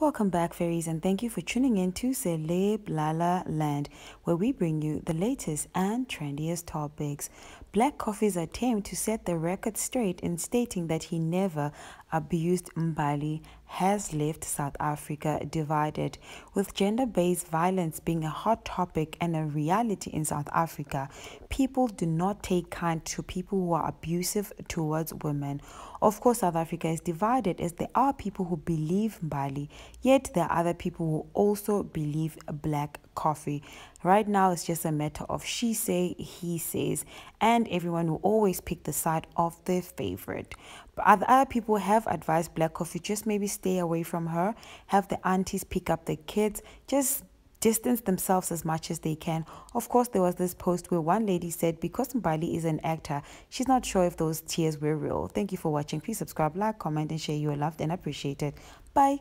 Welcome back, fairies, and thank you for tuning in to Celeb Lala Land, where we bring you the latest and trendiest topics. Black Coffee's attempt to set the record straight in stating that he never abused Mbali has left South Africa divided, with gender based violence being a hot topic and a reality in South Africa. People do not take kind to people who are abusive towards women. Of course, South Africa is divided as there are people who believe Mbali Yet there are other people who also believe black coffee. Right now, it's just a matter of she say, he says, and everyone will always pick the side of their favorite. But other people have advised black coffee, just maybe stay away from her, have the aunties pick up the kids, just distance themselves as much as they can. Of course, there was this post where one lady said, because Mbali is an actor, she's not sure if those tears were real. Thank you for watching. Please subscribe, like, comment, and share. You are loved and appreciated. Bye.